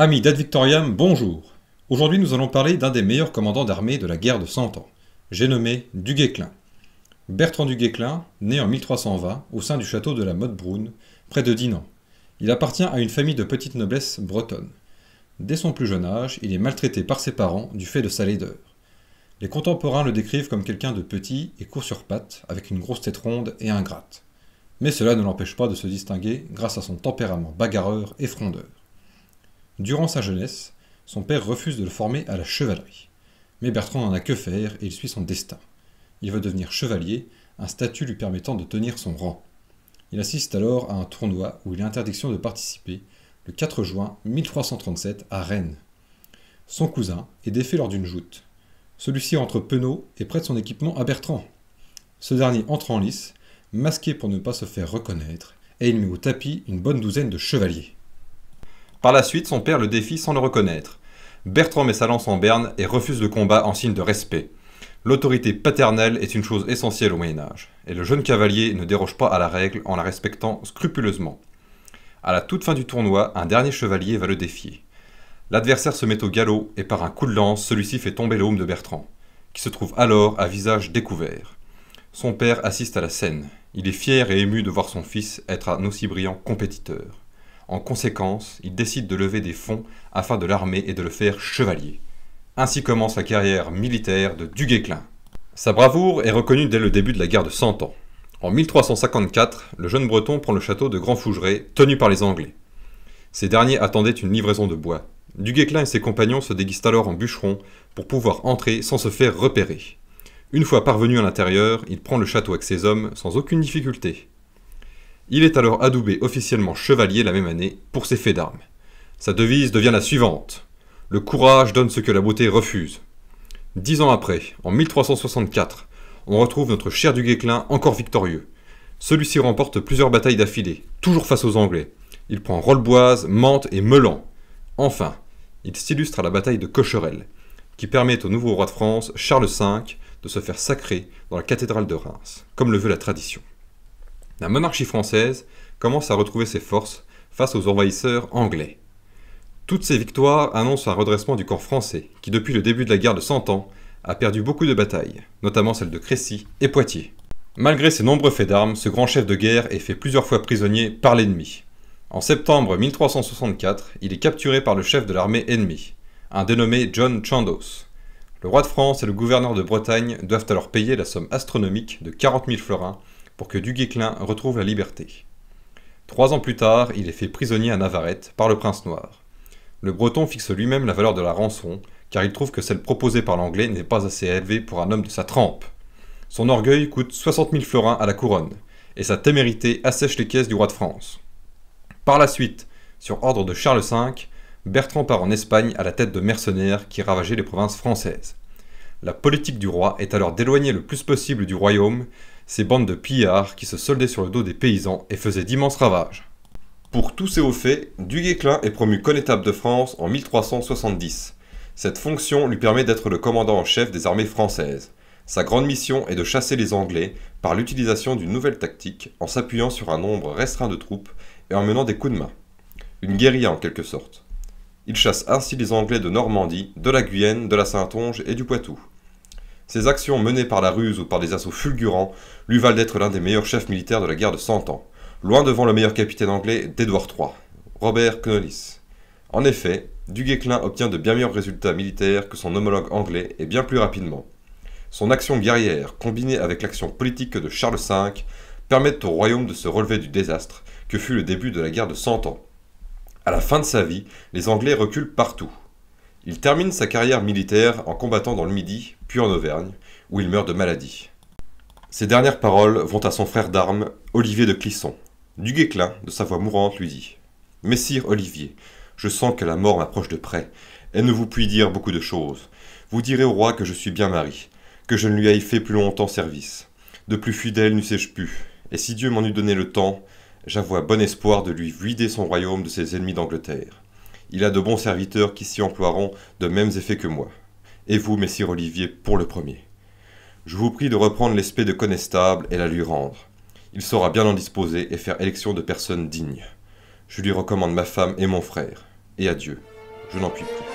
Amis d'Ad Victoriam, bonjour Aujourd'hui nous allons parler d'un des meilleurs commandants d'armée de la guerre de Cent Ans, j'ai nommé Duguesclin. Bertrand Duguesclin, né en 1320 au sein du château de la Motte Brune, près de Dinan. Il appartient à une famille de petite noblesse bretonne. Dès son plus jeune âge, il est maltraité par ses parents du fait de sa laideur. Les contemporains le décrivent comme quelqu'un de petit et court sur pattes, avec une grosse tête ronde et ingrate. Mais cela ne l'empêche pas de se distinguer grâce à son tempérament bagarreur et frondeur. Durant sa jeunesse, son père refuse de le former à la chevalerie. Mais Bertrand n'en a que faire et il suit son destin. Il veut devenir chevalier, un statut lui permettant de tenir son rang. Il assiste alors à un tournoi où il a interdiction de participer, le 4 juin 1337 à Rennes. Son cousin est défait lors d'une joute. Celui-ci entre penaud et prête son équipement à Bertrand. Ce dernier entre en lice, masqué pour ne pas se faire reconnaître, et il met au tapis une bonne douzaine de chevaliers. Par la suite, son père le défie sans le reconnaître. Bertrand met sa lance en berne et refuse le combat en signe de respect. L'autorité paternelle est une chose essentielle au Moyen Âge, et le jeune cavalier ne déroge pas à la règle en la respectant scrupuleusement. À la toute fin du tournoi, un dernier chevalier va le défier. L'adversaire se met au galop et par un coup de lance, celui-ci fait tomber l'homme de Bertrand, qui se trouve alors à visage découvert. Son père assiste à la scène. Il est fier et ému de voir son fils être un aussi brillant compétiteur. En conséquence, il décide de lever des fonds afin de l'armer et de le faire chevalier. Ainsi commence la carrière militaire de duguay Sa bravoure est reconnue dès le début de la guerre de Cent Ans. En 1354, le jeune Breton prend le château de Grand Fougeray, tenu par les Anglais. Ces derniers attendaient une livraison de bois. duguay Guesclin et ses compagnons se déguisent alors en bûcherons pour pouvoir entrer sans se faire repérer. Une fois parvenu à l'intérieur, il prend le château avec ses hommes sans aucune difficulté. Il est alors adoubé officiellement chevalier la même année pour ses faits d'armes. Sa devise devient la suivante. Le courage donne ce que la beauté refuse. Dix ans après, en 1364, on retrouve notre cher du Guesclin encore victorieux. Celui-ci remporte plusieurs batailles d'affilée, toujours face aux Anglais. Il prend Rolleboise, Mantes et Melan. Enfin, il s'illustre à la bataille de Cocherel, qui permet au nouveau roi de France, Charles V, de se faire sacrer dans la cathédrale de Reims, comme le veut la tradition la monarchie française commence à retrouver ses forces face aux envahisseurs anglais. Toutes ces victoires annoncent un redressement du corps français, qui depuis le début de la guerre de Cent Ans a perdu beaucoup de batailles, notamment celles de Crécy et Poitiers. Malgré ses nombreux faits d'armes, ce grand chef de guerre est fait plusieurs fois prisonnier par l'ennemi. En septembre 1364, il est capturé par le chef de l'armée ennemie, un dénommé John Chandos. Le roi de France et le gouverneur de Bretagne doivent alors payer la somme astronomique de 40 000 florins pour que du retrouve la liberté. Trois ans plus tard, il est fait prisonnier à Navarrete par le prince noir. Le breton fixe lui-même la valeur de la rançon, car il trouve que celle proposée par l'anglais n'est pas assez élevée pour un homme de sa trempe. Son orgueil coûte 60 000 florins à la couronne, et sa témérité assèche les caisses du roi de France. Par la suite, sur ordre de Charles V, Bertrand part en Espagne à la tête de mercenaires qui ravageaient les provinces françaises. La politique du roi est alors d'éloigner le plus possible du royaume ces bandes de pillards qui se soldaient sur le dos des paysans et faisaient d'immenses ravages. Pour tous ces hauts faits, duguay Guesclin est promu connétable de France en 1370. Cette fonction lui permet d'être le commandant en chef des armées françaises. Sa grande mission est de chasser les Anglais par l'utilisation d'une nouvelle tactique en s'appuyant sur un nombre restreint de troupes et en menant des coups de main. Une guérilla en quelque sorte. Il chasse ainsi les Anglais de Normandie, de la Guyenne, de la Saintonge et du Poitou. Ses actions menées par la ruse ou par des assauts fulgurants lui valent d'être l'un des meilleurs chefs militaires de la guerre de Cent Ans, loin devant le meilleur capitaine anglais d'Édouard III, Robert Knolles. En effet, du Guesclin obtient de bien meilleurs résultats militaires que son homologue anglais et bien plus rapidement. Son action guerrière, combinée avec l'action politique de Charles V, permettent au royaume de se relever du désastre que fut le début de la guerre de Cent Ans. À la fin de sa vie, les Anglais reculent partout. Il termine sa carrière militaire en combattant dans le Midi, puis en Auvergne, où il meurt de maladie. Ses dernières paroles vont à son frère d'armes, Olivier de Clisson. Du Guesclin, de sa voix mourante, lui dit Messire Olivier, je sens que la mort m'approche de près, et ne vous puis dire beaucoup de choses. Vous direz au roi que je suis bien mari, que je ne lui ai fait plus longtemps service. De plus fidèle n'eussé-je pu, et si Dieu m'en eût donné le temps, j'avoue bon espoir de lui vider son royaume de ses ennemis d'Angleterre. Il a de bons serviteurs qui s'y emploieront de mêmes effets que moi et vous, messire Olivier, pour le premier. Je vous prie de reprendre l'espèce de connestable et la lui rendre. Il saura bien en disposer et faire élection de personnes dignes. Je lui recommande ma femme et mon frère. Et adieu. Je n'en puis plus.